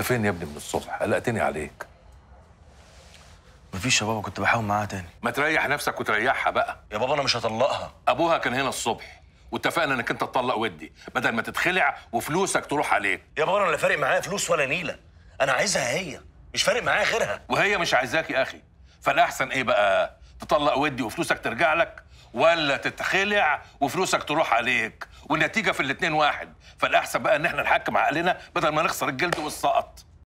انت فين يا ابني من الصبح قلقتني عليك مفيش يا بابا كنت بحاول معاها تاني ما تريح نفسك وتريحها بقى يا بابا انا مش هطلقها ابوها كان هنا الصبح واتفقنا انك انت تطلق ودي بدل ما تتخلع وفلوسك تروح عليك يا بابا انا لا فارق معايا فلوس ولا نيله انا عايزها هي مش فارق معايا غيرها وهي مش عايزاك يا اخي فالاحسن ايه بقى تطلق ودي وفلوسك ترجع لك ولا تتخلع وفلوسك تروح عليك والنتيجه في الاتنين واحد فالاحسن بقى ان احنا نحكم عقلنا بدل ما نخسر الجلد والسقط